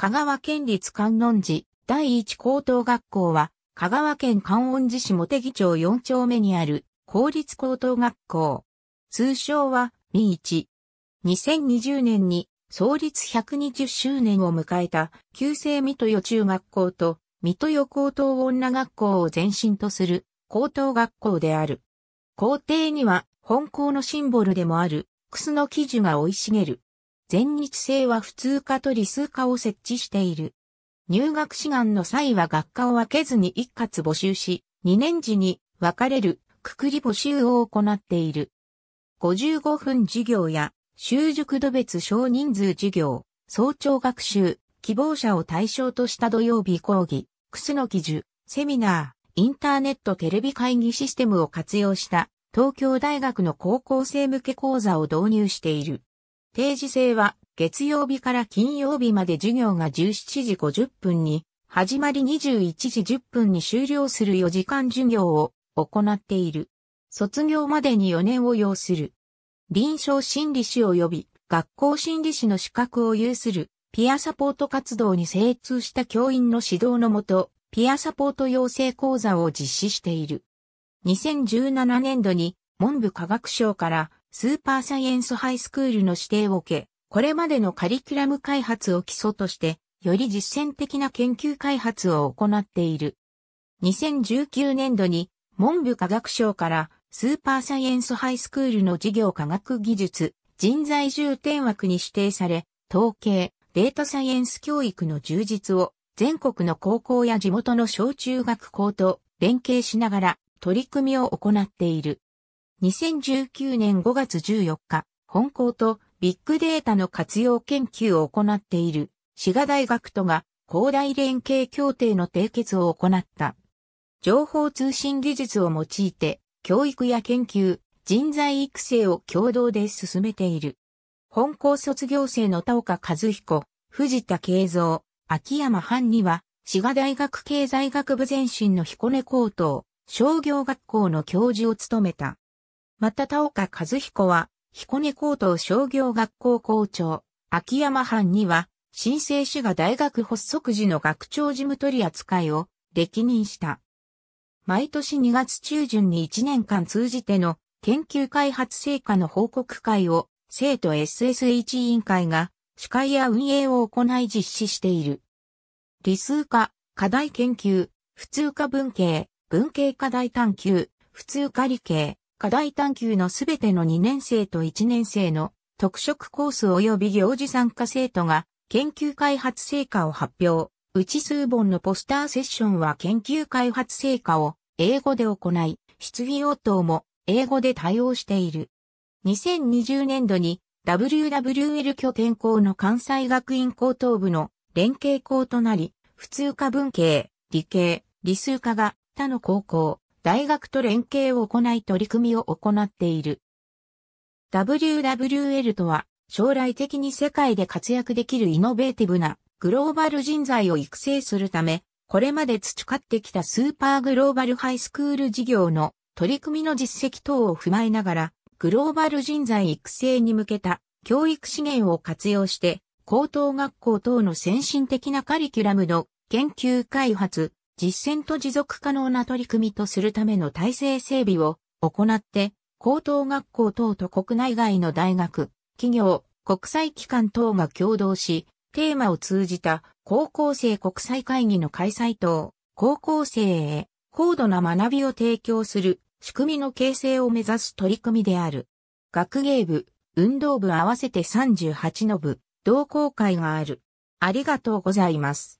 香川県立観音寺第一高等学校は、香川県観音寺市茂木町4丁目にある公立高等学校。通称は、ミ一。2020年に創立120周年を迎えた旧制水戸予中学校と水戸予高等女学校を前身とする高等学校である。校庭には本校のシンボルでもある、楠の木樹が生い茂る。全日制は普通科と理数科を設置している。入学志願の際は学科を分けずに一括募集し、2年時に分かれるくくり募集を行っている。55分授業や、習熟度別少人数授業、早朝学習、希望者を対象とした土曜日講義、クスノ記樹、セミナー、インターネットテレビ会議システムを活用した東京大学の高校生向け講座を導入している。定時制は月曜日から金曜日まで授業が17時50分に始まり21時10分に終了する4時間授業を行っている。卒業までに4年を要する。臨床心理士及び学校心理士の資格を有するピアサポート活動に精通した教員の指導のもと、ピアサポート養成講座を実施している。2017年度に文部科学省からスーパーサイエンスハイスクールの指定を受け、これまでのカリキュラム開発を基礎として、より実践的な研究開発を行っている。2019年度に文部科学省からスーパーサイエンスハイスクールの事業科学技術人材重点枠に指定され、統計、データサイエンス教育の充実を全国の高校や地元の小中学校と連携しながら取り組みを行っている。2019年5月14日、本校とビッグデータの活用研究を行っている、滋賀大学とが、広大連携協定の締結を行った。情報通信技術を用いて、教育や研究、人材育成を共同で進めている。本校卒業生の田岡和彦、藤田慶三、秋山藩には、滋賀大学経済学部前身の彦根高等、商業学校の教授を務めた。また田岡和彦は、彦根高等商業学校校長、秋山藩には、新生主が大学発足時の学長事務取り扱いを歴任した。毎年2月中旬に1年間通じての研究開発成果の報告会を生徒 SSH 委員会が司会や運営を行い実施している。理数科、課題研究、普通科文系、文系課題探究、普通科理系、課題探求のすべての2年生と1年生の特色コース及び行事参加生徒が研究開発成果を発表。うち数本のポスターセッションは研究開発成果を英語で行い、質疑応答も英語で対応している。2020年度に WWL 拠点校の関西学院高等部の連携校となり、普通科文系、理系、理数科が他の高校、大学と連携を行い取り組みを行っている。WWL とは、将来的に世界で活躍できるイノベーティブなグローバル人材を育成するため、これまで培ってきたスーパーグローバルハイスクール事業の取り組みの実績等を踏まえながら、グローバル人材育成に向けた教育資源を活用して、高等学校等の先進的なカリキュラムの研究開発、実践と持続可能な取り組みとするための体制整備を行って、高等学校等と国内外の大学、企業、国際機関等が共同し、テーマを通じた高校生国際会議の開催等、高校生へ高度な学びを提供する仕組みの形成を目指す取り組みである。学芸部、運動部合わせて38の部、同好会がある。ありがとうございます。